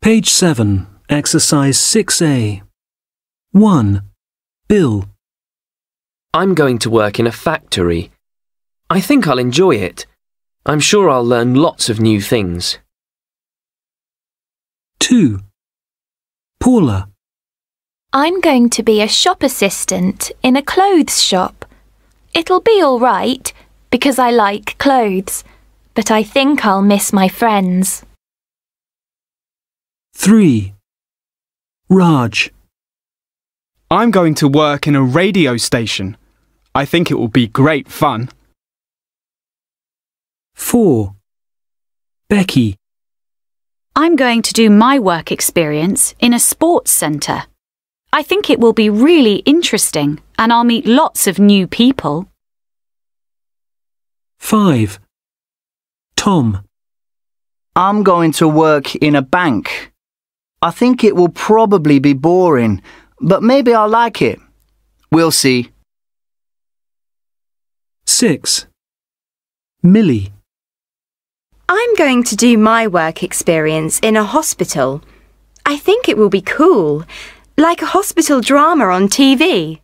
Page 7, Exercise 6A. 1. Bill. I'm going to work in a factory. I think I'll enjoy it. I'm sure I'll learn lots of new things. 2. Paula. I'm going to be a shop assistant in a clothes shop. It'll be all right because I like clothes, but I think I'll miss my friends. 3. Raj. I'm going to work in a radio station. I think it will be great fun. 4. Becky. I'm going to do my work experience in a sports centre. I think it will be really interesting and I'll meet lots of new people. 5. Tom. I'm going to work in a bank. I think it will probably be boring, but maybe I'll like it. We'll see. 6. Millie I'm going to do my work experience in a hospital. I think it will be cool, like a hospital drama on TV.